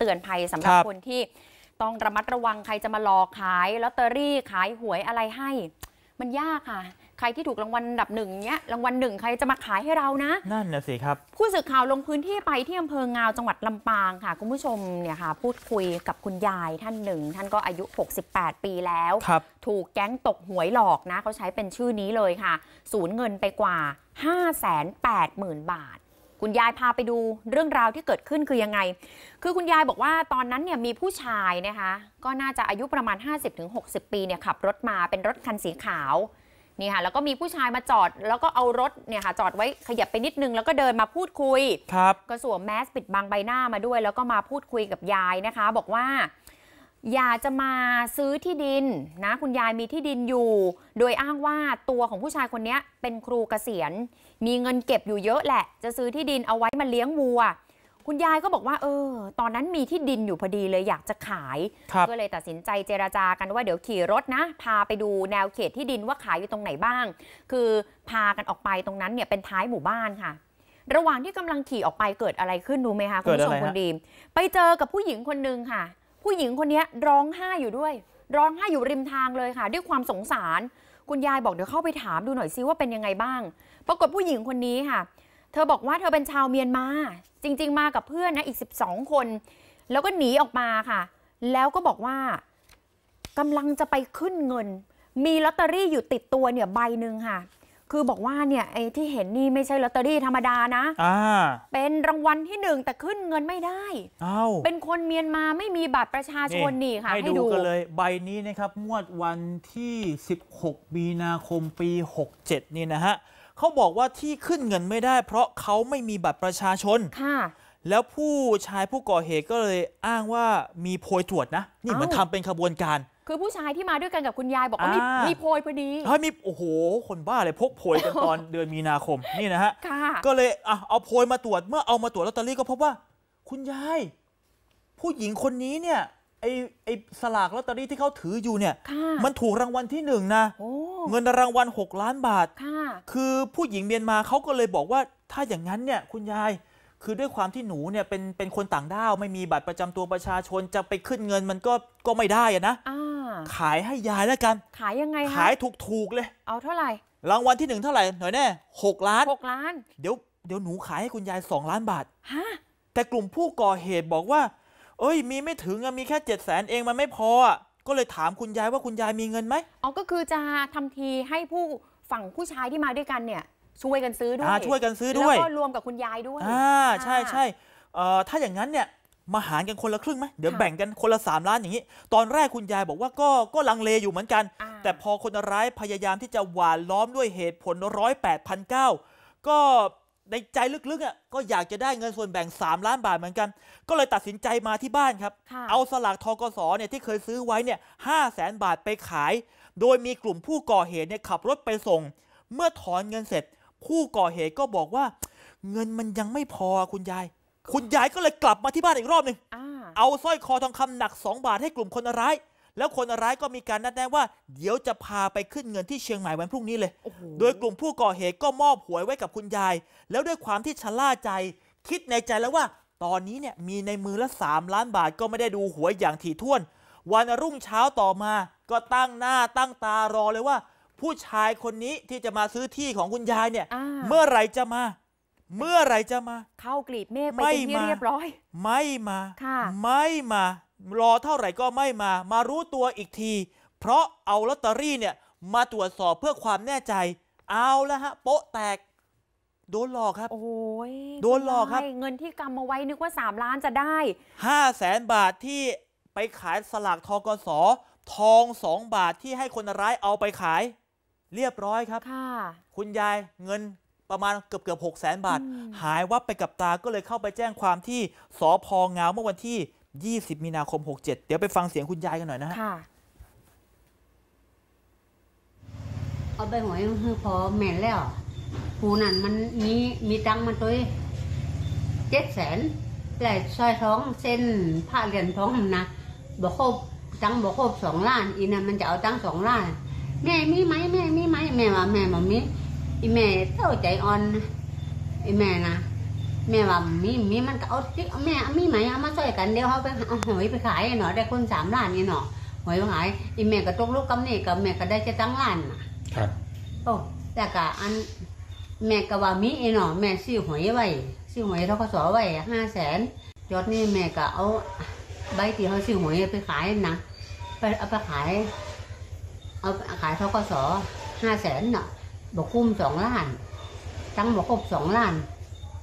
เตือนภัยสำหรับคนที่ต้องระมัดระวัง ใครจะมาหลอกขายลอตเตอรี่ขายหวยอะไรให้ มันยากค่ะ ใครที่ถูกรางวัลดับหนึ่งเนี้ยรางวัลหนึ่ง ใครจะมาขายให้เรานะ นั่นนะสิครับผู้สื่อข่าวลงพื้นที่ไปที่อำเภองาว จังหวัดลำปางค่ะคุณผู้ชมเนี่ยค่ะพูดคุยกับคุณยายท่านหนึ่ง ท่านก็อายุ 68 ปีแล้วครับถูกแก๊งตกหวยหลอกนะ เขาใช้เป็นชื่อนี้เลยค่ะสูญเงินไปกว่า 5 8 0 0 0 0 บาทคุณยายพาไปดูเรื่องราวที่เกิดขึ้นคือยังไง คือคุณยายบอกว่าตอนนั้นเนี่ยมีผู้ชายนะคะก็น่าจะอายุประมาณ 50-60 ปีเนี่ยขับรถมาเป็นรถคันสีขาวนี่ค่ะแล้วก็มีผู้ชายมาจอดแล้วก็เอารถเนี่ยค่ะจอดไว้ขยับไปนิดนึงแล้วก็เดินมาพูดคุยครับก็สวมแมสปิดบังใบหน้ามาด้วย แล้วก็มาพูดคุยกับยายนะคะ บอกว่าอยากจะมาซื้อที่ดินนะ คุณยายมีที่ดินอยู่ โดยอ้างว่าตัวของผู้ชายคนนี้เป็นครูเกษียณ มีเงินเก็บอยู่เยอะแหละจะซื้อที่ดินเอาไว้มาเลี้ยงวัว คุณยายก็บอกว่าเออ ตอนนั้นมีที่ดินอยู่พอดีเลยอยากจะขาย ก็เลยตัดสินใจเจราจากันว่าเดี๋ยวขี่รถนะ พาไปดูแนวเขตที่ดินว่าขายอยู่ตรงไหนบ้าง คือพากันออกไปตรงนั้นเนี่ยเป็นท้ายหมู่บ้านค่ะ ระหว่างที่กำลังขี่ออกไปเกิดอะไรขึ้นรู้ไหมคะคุณผู้ชมคุณดีมไปเจอกับผู้หญิงคนนึงค่ะผู้หญิงคนนี้ร้องไห้อยู่ด้วย ร้องไห้อยู่ริมทางเลยค่ะด้วยความสงสารคุณยายบอกเดี๋ยวเข้าไปถามดูหน่อยซิว่าเป็นยังไงบ้างปรากฏผู้หญิงคนนี้ค่ะ เธอบอกว่าเธอเป็นชาวเมียนมาจริงๆมากับเพื่อนนะอีก 12 คน แล้วก็หนีออกมาค่ะ แล้วก็บอกว่ากำลังจะไปขึ้นเงิน มีลอตเตอรี่อยู่ติดตัวเนี่ยใบหนึ่งค่ะคือบอกว่าเนี่ยไอ้ที่เห็นนี่ไม่ใช่ลอตเตอรี่ธรรมดานะอเป็นรางวัลที่หนึ่งแต่ขึ้นเงินไม่ได้อาเป็นคนเมียนมาไม่มีบัตรประชาชนนี่ค่ะให้ดูกันเลย ใบนี้นะครับงวดวันที่ 16 มีนาคมปี 67 นี่นะฮะเขาบอกว่าที่ขึ้นเงินไม่ได้ เพราะเขาไม่มีบัตรประชาชนค่ะแล้วผู้ชายผู้ก่อเหตุก็เลยอ้างว่ามีโพยตรวจนะ นี่มันทำเป็นขบวนการคือผู้ชายที่มาด้วยกันกับคุณยายบอกว่ามีโพยพอดีเฮ้ยมีโอ้โห คนบ้าเลยพกโพยกันตอนเดือนมีนาคมนี่นะฮะก็เลยอะเอาโพยมาตรวจเมื่อเอามาตรวจลอตเตอรี่ก็พบว่า คุณยายผู้หญิงคนนี้เนี่ยไอไอสลากลอตเตอรี่ที่เขาถืออยู่เนี่ยมันถูกรางวัลที่หนึ่งนะเงินรางวัล6ล้านบาทคือผู้หญิงเมียนมาเขาก็เลยบอกว่าถ้าอย่างนั้นเนี่ย คุณยายคือด้วยความที่หนูเนี่ยเป็นเป็นคนต่างด้าวไม่มีบัตรประจำตัวประชาชนจะไปขึ้นเงินมันก็ก็ไม่ได้อะนะขายให้ยายแล้วกัน ขายยังไงคะขายถูกๆเลย เอาเท่าไหร่ รางวัลที่หนึ่งเท่าไหร่หน่อยแน่หกล้านหกล้าน เดี๋ยวเดี๋ยวหนูขายให้คุณยายสองล้านบาท ฮะ แต่กลุ่มผู้ก่อเหตุบอกว่า เอ้ยมีไม่ถึงมีแค่เจ็ดแสนเองมันไม่พอก็เลยถามคุณยายว่าคุณยายมีเงินไหมอ๋อก็คือจะทำทีให้ผู้ฝั่งผู้ชายที่มาด้วยกันเนี่ยช่วยกันซื้อด้วยช่วยกันซื้อด้วยแล้วก็รวมกับคุณยายด้วยอ่าใช่ใช่ ถ้าอย่างนั้นเนี่ยมาหารกันคนละครึ่งไหมเดี๋ยวแบ่งกันคนละ 3 ล้านอย่างนี้ ตอนแรกคุณยายบอกว่าก็ก็ลังเลอยู่เหมือนกัน แต่พอคนร้ายพยายามที่จะหวานล้อมด้วยเหตุผลร้อยแปดพันเก้าก็ในใจลึกๆอ่ะก็อยากจะได้เงินส่วนแบ่ง 3 ล้านบาทเหมือนกัน ก็เลยตัดสินใจมาที่บ้านครับ เอาสลากทกศเนี่ยที่เคยซื้อไว้เนี่ยห้าแสนบาทไปขาย โดยมีกลุ่มผู้ก่อเหตุเนี่ยขับรถไปส่ง เมื่อถอนเงินเสร็จผู้ก่อเหตุก็บอกว่า เงินมันยังไม่พอคุณยายคุณยายก็เลยกลับมาที่บ้านอีกรอบหนึ่งเอาสร้อยคอทองคำหนักสองบาทให้กลุ่มคนร้าย แล้วคนร้ายก็มีการนัดแนะว่า เดี๋ยวจะพาไปขึ้นเงินที่เชียงใหม่วันพรุ่งนี้เลย โดยกลุ่มผู้ก่อเหตุก็มอบหวยไว้กับคุณยาย แล้วด้วยความที่ชะล่าใจ คิดในใจแล้วว่า ตอนนี้เนี่ยมีในมือละสามล้านบาทก็ไม่ได้ดูหวยอย่างถี่ถ้วน วันรุ่งเช้าต่อมา ก็ตั้งหน้าตั้งตารอเลยว่า ผู้ชายคนนี้ที่จะมาซื้อที่ของคุณยายเนี่ย เมื่อไหร่จะมาเมื่อไรจะมา เข้ากลีบเมฆไปที่เรียบร้อย ไม่มาไม่มา รอเท่าไหร่ก็ไม่มา มารู้ตัวอีกที เพราะเอาลอตเตอรี่เนี่ย มาตรวจสอบเพื่อความแน่ใจ เอาแล้วฮะ โป๊ะแตก โดนหลอกครับ โอ้ยโดนหลอกครับ เงินที่กำมาไว้นึกว่า 3 ล้านจะได้5้าแสนบาทที่ไปขายสลากทกสทองสองบาทที่ให้คนร้ายเอาไปขาย เรียบร้อยครับค่ะ คุณยายเงินประมาณเกือบเกือบหกแสนบาท หายวับไปกับตาก็เลยเข้าไปแจ้งความที่สอพองาเมื่อวันที่ 20 มีนาคม 67 เดี๋ยวไปฟังเสียงคุณยายกันหน่อยนะฮะเอาไปหวยคือพอแม่นแล้วผูนั่นมันมี มีตังมันตัวเจ็ดแสนแหลซอยท้องเส้นผ้าเหรียญท้องนะบอกครบตังบอกครบสองล้านอีนั่นมันจะเอาตังสองล้านแม่มีไหมแม่มีไหมแม่ว่าแม่มนมีอีแม่เท่าใจอ่อนอีแม่นะ แม่ว่ามีมีมันก็เอาที่แม่มีไหมเอามาใส่กันเดี๋ยวเขาไปเอาหอยไปขายเนาะได้คนสามล้าน นี่เนาะหอยไปขายอีแม่ก็ตกลูกกับนี่กับแม่ก็ได้แค่ตั้งล้านนะครับโอ้แต่ก็อันแม่ก็ว่ามีเนาะแม่ซื้อหอยไว้ซื้อหอยเราก็สอไว้ห้าแสนยอดนี่แม่ก็เอาใบที่เขาซื้อหวยไปขายนะไปเอาไปขายเอาขายทกสห้าแสนเนาะบอกคุ้มสองล้านตั้งบอกครบสองล้าน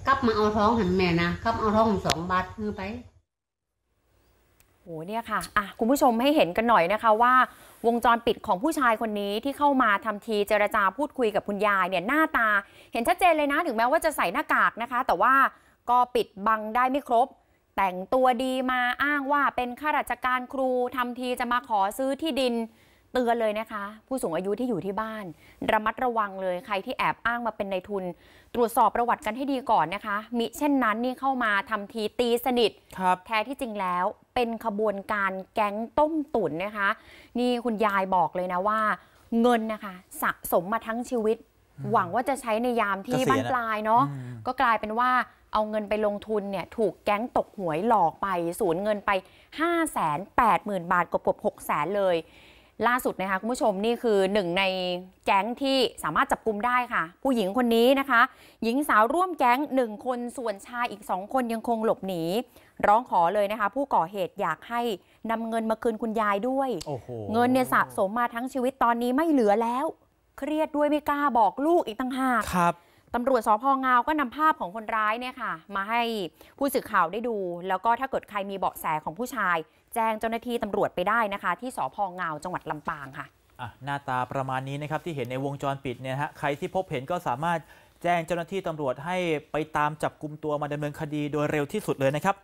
กลับมาเอาท้อง หันแม่นะ กลับเอาท้องสองบาทคือไป โอ้เนี่ยค่ะอ่ะ คุณผู้ชมให้เห็นกันหน่อยนะคะ ว่า วงจรปิดของผู้ชายคนนี้ที่เข้ามาทำที เจรจาพูดคุยกับคุณยายเนี่ยหน้าตา เห็นชัดเจนเลยนะถึงแม้ว่าจะใส่หน้ากากนะคะ แต่ว่าก็ปิดบังได้ไม่ครบ แต่งตัวดีมาอ้างว่าเป็นข้าราชการครูทำทีจะมาขอซื้อที่ดินตือนเลยนะคะผู้สูงอายุที่อยู่ที่บ้าน ระมัดระวังเลยใครที่แอบอ้างมาเป็นในทุน ตรวจสอบประวัติกันให้ดีก่อนนะคะมิเช่นนั้นนี่เข้ามาทำทีตีสนิทแท้ที่จริงแล้วเป็นขบวนการแก๊งต้มตุ๋นนะคะ นี่คุณยายบอกเลยนะว่า เงินนะคะสะสมมาทั้งชีวิต หวังว่าจะใช้ในยามที่บ้านปลายเนาะก็กลายเป็นว่าเอาเงินไปลงทุนเนี่ยถูกแก๊งตกหวยหลอกไปสูญเงินไป 5 8 0 0 0 0 บาทกบกบ6 0 0 0 0 เลยล่าสุดนะคะคุณผู้ชม นี่คือหนึ่งในแก๊งที่สามารถจับกลุมได้ค่ะ ผู้หญิงคนนี้นะคะ หญิงสาวร่วมแก๊งหนึ่งคนส่วนชายอีกสองคนยังคงหลบหนี ร้องขอเลยนะคะ ผู้ก่อเหตุอยากให้นำเงินมาคืนคุณยายด้วย เงินเนี่ยสะสมมาทั้งชีวิตตอนนี้ไม่เหลือแล้ว เครียดด้วยไม่กล้าบอกลูกอีกต่างหากครับตำรวจสพงาวก็นำภาพของคนร้ายเนี่ยค่ะ มาให้ผู้สื่อข่าวได้ดู แล้วก็ถ้าเกิดใครมีเบาะแสของผู้ชาย แจ้งเจ้าหน้าที่ตำรวจไปได้นะคะ ที่สพงาวจังหวัดลำปางค่ะหน้าตาประมาณนี้นะครับที่เห็นในวงจรปิดเนี่ยฮะใครที่พบเห็นก็สามารถแจ้งเจ้าหน้าที่ตำรวจให้ไปตามจับกลุ่มตัวมาดำเนินคดีโดยเร็วที่สุดเลยนะครับ